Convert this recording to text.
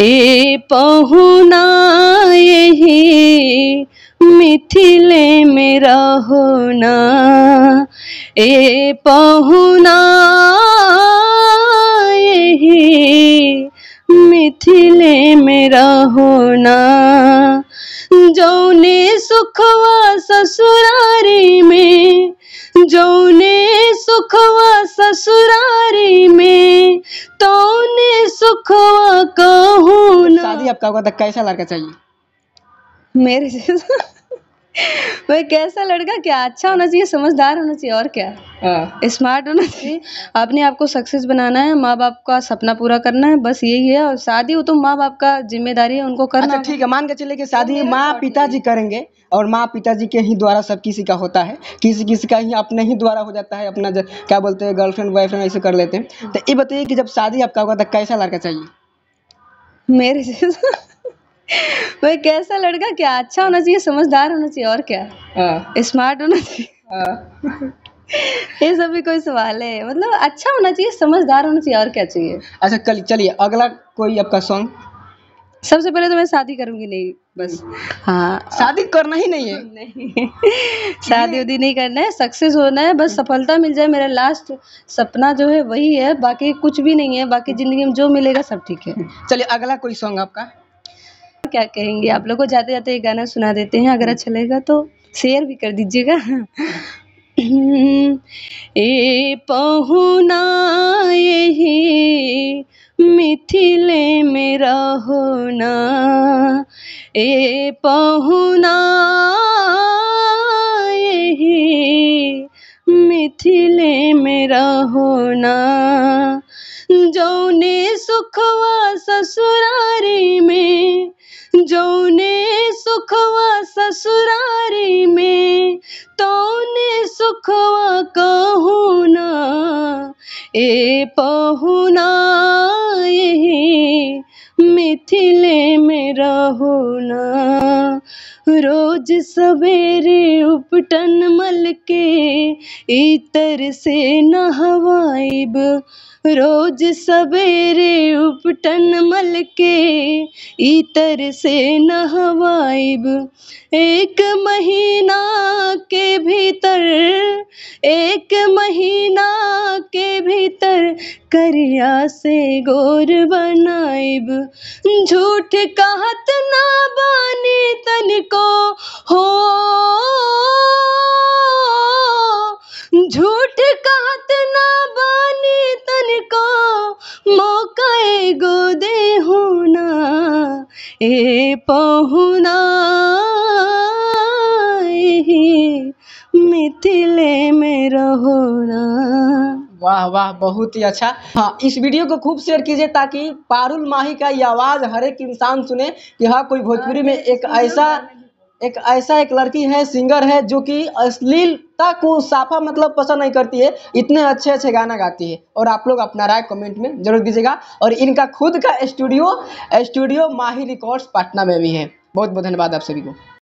ए पहुना यही मिथिले में रहोना ए पहुना यही मिथिले में रहोना जौने सुखवा ससुरारी में जौने सुखवा ससुरारी में तौने सुखवा का चाहिए आपका को तो कैसा लड़का चाहिए मेरे जैसा तो- भाई कैसा लड़का क्या अच्छा होना चाहिए समझदार होना चाहिए और क्या हाँ। स्मार्ट होना चाहिए आपने आपको सक्सेस बनाना है माँ बाप का सपना पूरा करना है बस यही है और शादी हो तो माँ बाप का जिम्मेदारी है उनको करना अच्छा ठीक है मान के चले कि शादी माँ पिताजी करेंगे और माँ पिताजी के ही द्वारा सब किसी का होता है किसी किसी का ही अपने ही द्वारा हो जाता है अपना क्या बोलते हैं गर्लफ्रेंड बॉयफ्रेंड ऐसे कर लेते हैं तो ये बताइए कि जब शादी आपका होगा तो कैसा लड़का चाहिए मेरे तो- भाई कैसा लड़का क्या अच्छा होना चाहिए समझदार होना चाहिए और क्या हाँ। स्मार्ट होना चाहिए हाँ। ये सभी कोई सवाल है मतलब अच्छा होना चाहिए समझदार होना चाहिए और क्या चाहिए अच्छा कल चलिए अगला कोई आपका सॉन्ग सबसे पहले तो मैं शादी करूंगी नहीं बस हाँ शादी करना ही नहीं है नहीं शादी उदी नहीं करना है सक्सेस होना है बस सफलता मिल जाए मेरा लास्ट सपना जो है वही है बाकी कुछ भी नहीं है बाकी जिंदगी में जो मिलेगा सब ठीक है चलिए अगला कोई सॉन्ग आपका क्या कहेंगे आप लोगों को जाते जाते एक गाना सुना देते हैं अगर अच्छा लगेगा तो शेयर भी कर दीजिएगा ए पहुना यही मिथिले मेरा होना ए पहुना यही मिथिले मेरा होना जौने सुखवा ससुरारी में जौने सुखवा ससुरारी में तौने सुखवा कहूना ए पहुना आए हैं मिथिले में रहो ना रोज सवेरे उपटन मल के इतर से नहवाइब रोज सवेरे उपटन मल के इतर से नहवाइब एक महीना के भीतर एक महीना के करिया से गोर बनाइब झूठ कहत ना बानी तनिको हो झूठ कहत ना बानी तनिको मौका गो दे होना ए पहुना मिथिले में रहो ना वाह वाह बहुत ही अच्छा हाँ इस वीडियो को खूब शेयर कीजिए ताकि पारुल माही का ये आवाज़ हर एक इंसान सुने कि हाँ कोई भोजपुरी में एक हाँ, ऐसा एक ऐसा एक लड़की है सिंगर है जो कि अश्लीलता को साफा मतलब पसंद नहीं करती है इतने अच्छे अच्छे गाना गाती है और आप लोग अपना राय कमेंट में जरूर दीजिएगा और इनका खुद का studio studio Mahi Records Patna में भी है बहुत बहुत धन्यवाद आप सभी को